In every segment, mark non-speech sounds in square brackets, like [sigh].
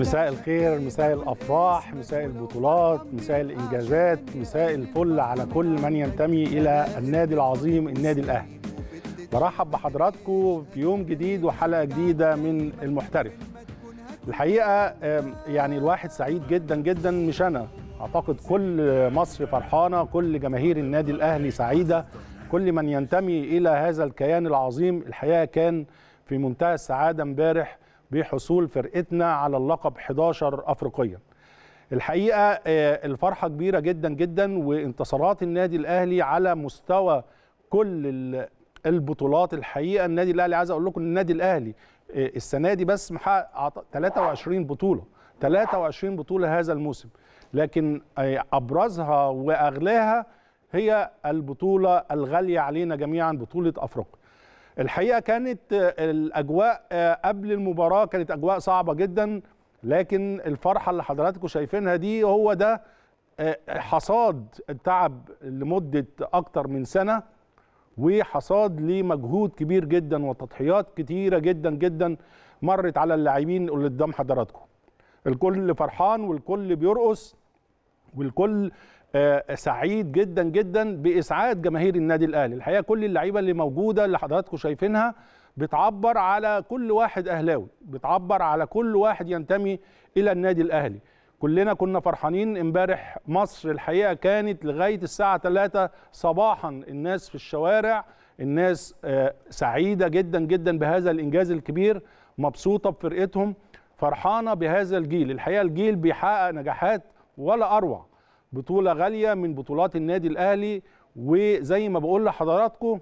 مساء الخير مساء الافراح مساء البطولات مساء الانجازات مساء الفل على كل من ينتمي الى النادي العظيم النادي الاهلي برحب بحضراتكم في يوم جديد وحلقه جديده من المحترف الحقيقه يعني الواحد سعيد جدا جدا مش انا اعتقد كل مصر فرحانه كل جماهير النادي الاهلي سعيده كل من ينتمي الى هذا الكيان العظيم الحقيقه كان في منتهى السعاده امبارح بحصول فرقتنا على اللقب 11 افريقيا الحقيقه آه، الفرحه كبيره جدا جدا وانتصارات النادي الاهلي على مستوى كل البطولات الحقيقه النادي الاهلي عايز اقول لكم النادي الاهلي آه، السنه دي بس محقق 23 بطوله 23 بطوله هذا الموسم لكن آه، ابرزها واغلاها هي البطوله الغاليه علينا جميعا بطوله افريقيا الحقيقه كانت آه، الاجواء آه، قبل المباراه كانت اجواء صعبه جدا لكن الفرحه اللي حضراتكم شايفينها دي هو ده آه، حصاد التعب لمده اكتر من سنه وحصاد لمجهود كبير جدا وتضحيات كتيره جدا جدا مرت على اللاعبين اللي قدام حضراتكم الكل فرحان والكل بيرقص والكل آه، سعيد جدا جدا باسعاد جماهير النادي الاهلي الحقيقه كل اللعيبه اللي موجوده اللي حضراتكم شايفينها بتعبر على كل واحد اهلاوي بتعبر على كل واحد ينتمي الى النادي الاهلي كلنا كنا فرحانين امبارح مصر الحقيقه كانت لغايه الساعه 3 صباحا الناس في الشوارع الناس آه، سعيده جدا جدا بهذا الانجاز الكبير مبسوطه بفرقتهم فرحانه بهذا الجيل الحقيقه الجيل بيحقق نجاحات ولا اروع بطولة غالية من بطولات النادي الأهلي وزي ما بقول لحضراتكم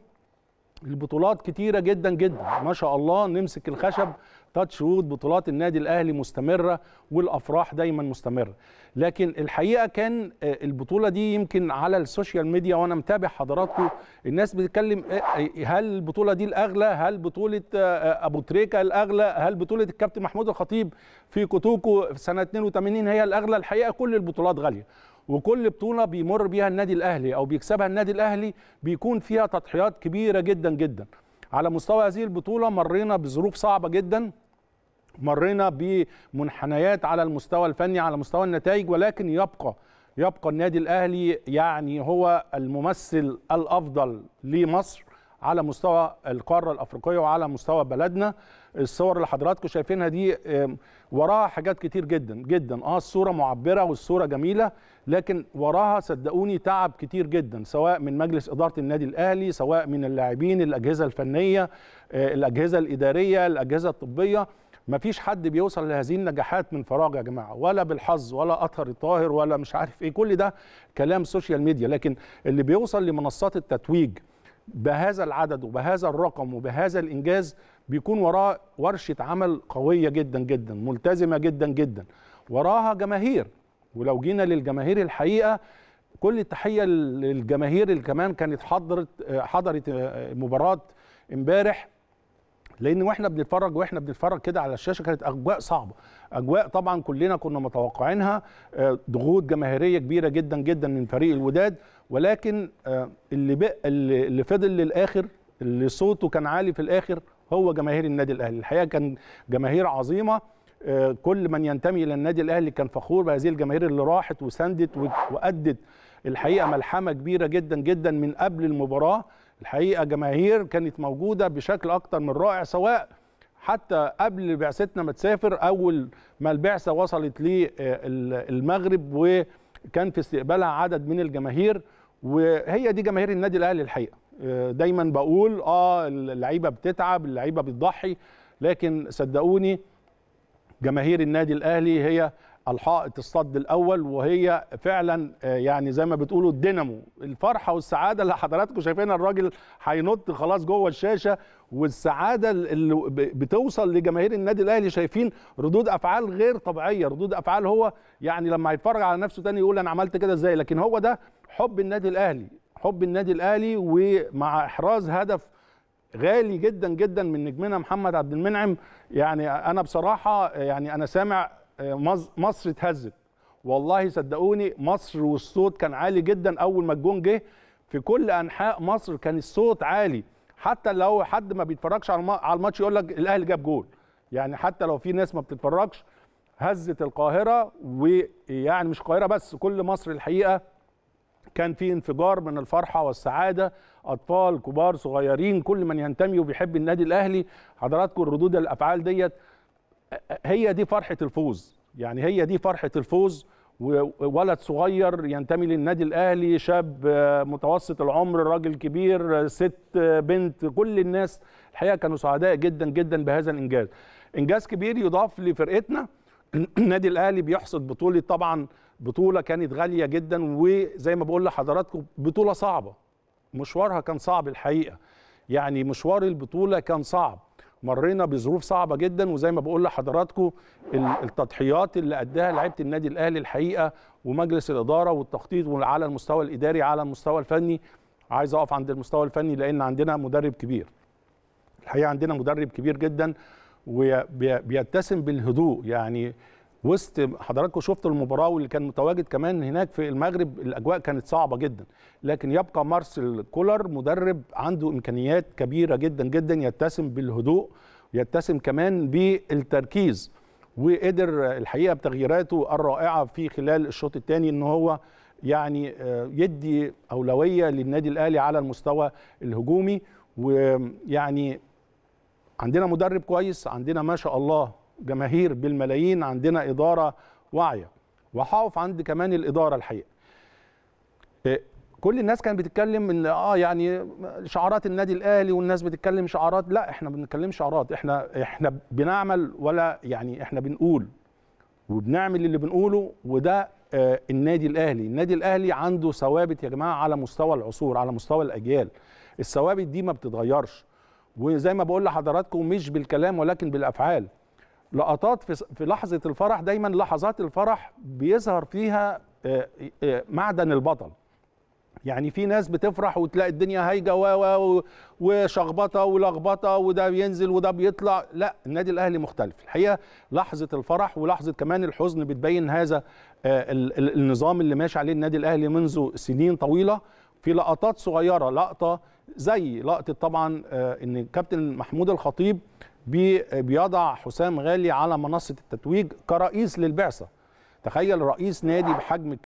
البطولات كتيرة جدا جدا ما شاء الله نمسك الخشب تاتش وود بطولات النادي الأهلي مستمرة والأفراح دايما مستمرة لكن الحقيقة كان آه، البطولة دي يمكن على السوشيال ميديا وأنا متابع حضراتكم الناس بتتكلم آه، آه، هل البطولة دي الأغلى هل بطولة أبو تريكة الأغلى هل بطولة الكابتن محمود الخطيب في كوتوكو سنة 82 هي الأغلى الحقيقة كل البطولات غالية وكل بطوله بيمر بيها النادي الاهلي او بيكسبها النادي الاهلي بيكون فيها تضحيات كبيره جدا جدا على مستوى هذه البطوله مرينا بظروف صعبه جدا مرينا بمنحنيات على المستوى الفني على مستوى النتائج ولكن يبقى يبقى النادي الاهلي يعني هو الممثل الافضل لمصر على مستوى القاره الافريقيه وعلى مستوى بلدنا الصور اللي حضراتكم شايفينها دي وراها حاجات كتير جدا جدا اه الصوره معبره والصوره جميله لكن وراها صدقوني تعب كتير جدا سواء من مجلس اداره النادي الاهلي سواء من اللاعبين الاجهزه الفنيه آه، الاجهزه الاداريه الاجهزه الطبيه مفيش حد بيوصل لهذه النجاحات من فراغ يا جماعه ولا بالحظ ولا اطهر الطاهر ولا مش عارف ايه كل ده كلام سوشيال ميديا لكن اللي بيوصل لمنصات التتويج بهذا العدد وبهذا الرقم وبهذا الانجاز بيكون وراه ورشه عمل قويه جدا جدا ملتزمه جدا جدا وراها جماهير ولو جينا للجماهير الحقيقه كل التحيه للجماهير اللي كمان كانت حضرت حضرت آه، مباراه امبارح لان واحنا بنتفرج واحنا بنتفرج كده على الشاشه كانت اجواء صعبه اجواء طبعا كلنا كنا متوقعينها آه، ضغوط جماهيريه كبيره جدا جدا من فريق الوداد ولكن آه، اللي بق اللي فضل للاخر اللي صوته كان عالي في الاخر هو جماهير النادي الاهلي الحقيقه كان جماهير عظيمه آه، كل من ينتمي الى النادي الاهلي كان فخور بهذه الجماهير اللي راحت وساندت وادت الحقيقه ملحمه كبيره جدا جدا من قبل المباراه الحقيقه جماهير كانت موجوده بشكل اكتر من رائع سواء حتى قبل بعثتنا ما تسافر اول ما البعثه وصلت للمغرب آه، وكان في استقبالها عدد من الجماهير وهي دي جماهير النادي الاهلي الحقيقه آه، دايما بقول اه اللعيبه بتتعب اللعيبه بتضحي لكن صدقوني جماهير النادي الاهلي هي الحائط الصد الاول وهي فعلا آه، يعني زي ما بتقولوا الدينامو الفرحه والسعاده اللي حضراتكم شايفينها الراجل هينط خلاص جوه الشاشه والسعاده اللي بتوصل لجماهير النادي الاهلي شايفين ردود افعال غير طبيعيه ردود افعال هو يعني لما هيتفرج على نفسه تاني يقول انا عملت كده ازاي لكن هو ده حب النادي الاهلي حب النادي الاهلي ومع احراز هدف غالي جدا جدا من نجمنا محمد عبد المنعم يعني انا بصراحه يعني انا سامع آه، مصر اتهزت والله صدقوني مصر والصوت كان عالي جدا اول ما الجون جه في كل انحاء مصر كان الصوت عالي حتى لو حد ما بيتفرجش على الماتش يقول لك الاهلي جاب جول يعني حتى لو في ناس ما بتتفرجش هزت القاهره ويعني مش القاهره بس كل مصر الحقيقه كان في انفجار من الفرحه والسعاده اطفال كبار صغيرين كل من ينتمي وبيحب النادي الاهلي حضراتكم الردود الافعال ديت هي دي فرحه الفوز يعني هي دي فرحه الفوز ولد صغير ينتمي للنادي الاهلي شاب آه، متوسط العمر راجل كبير آه، ست آه، بنت كل الناس الحقيقه كانوا سعداء جدا جدا بهذا الانجاز انجاز كبير يضاف لفرقتنا [clears throat] النادي الاهلي بيحصد بطوله طبعا بطوله كانت غاليه جدا وزي ما بقول لحضراتكم بطوله صعبه مشوارها كان صعب الحقيقه يعني مشوار البطوله كان صعب مرينا بظروف صعبه جدا وزي ما بقول لحضراتكم التضحيات اللي اداها لعيبه النادي الاهلي الحقيقه ومجلس الاداره والتخطيط وعلى المستوى الاداري على المستوى الفني عايز اقف عند المستوى الفني لان عندنا مدرب كبير الحقيقه عندنا مدرب كبير جدا وبيتسم بالهدوء يعني وسط حضراتكم شفتوا المباراه واللي كان متواجد كمان هناك في المغرب الاجواء كانت صعبه جدا لكن يبقى مارسيل كولر مدرب عنده امكانيات كبيره جدا جدا يتسم بالهدوء يتسم كمان بالتركيز وقدر الحقيقه بتغييراته الرائعه في خلال الشوط الثاني ان هو يعني آه، يدي اولويه للنادي الاهلي على المستوى الهجومي ويعني عندنا مدرب كويس عندنا ما شاء الله جماهير بالملايين عندنا إدارة واعية وهقف عند كمان الإدارة الحقيقة إيه، كل الناس كانت بتتكلم ان اه يعني شعارات النادي الاهلي والناس بتتكلم شعارات لا احنا ما بنتكلمش شعارات احنا احنا بنعمل ولا يعني احنا بنقول وبنعمل اللي بنقوله وده آه النادي الاهلي النادي الاهلي عنده ثوابت يا جماعه على مستوى العصور على مستوى الاجيال الثوابت دي ما بتتغيرش وزي ما بقول لحضراتكم مش بالكلام ولكن بالافعال لقطات في لحظه الفرح دايما لحظات الفرح بيظهر فيها آه، آه، معدن البطل يعني في ناس بتفرح وتلاقي الدنيا هايجه و وشخبطه ولخبطه وده بينزل وده بيطلع لا النادي الاهلي مختلف الحقيقه لحظه الفرح ولحظه كمان الحزن بتبين هذا آه، النظام اللي ماشي عليه النادي الاهلي منذ سنين طويله في لقطات صغيره لقطه زي لقطه طبعا ان كابتن محمود الخطيب بيضع حسام غالي على منصه التتويج كرئيس للبعثه تخيل رئيس نادي بحجم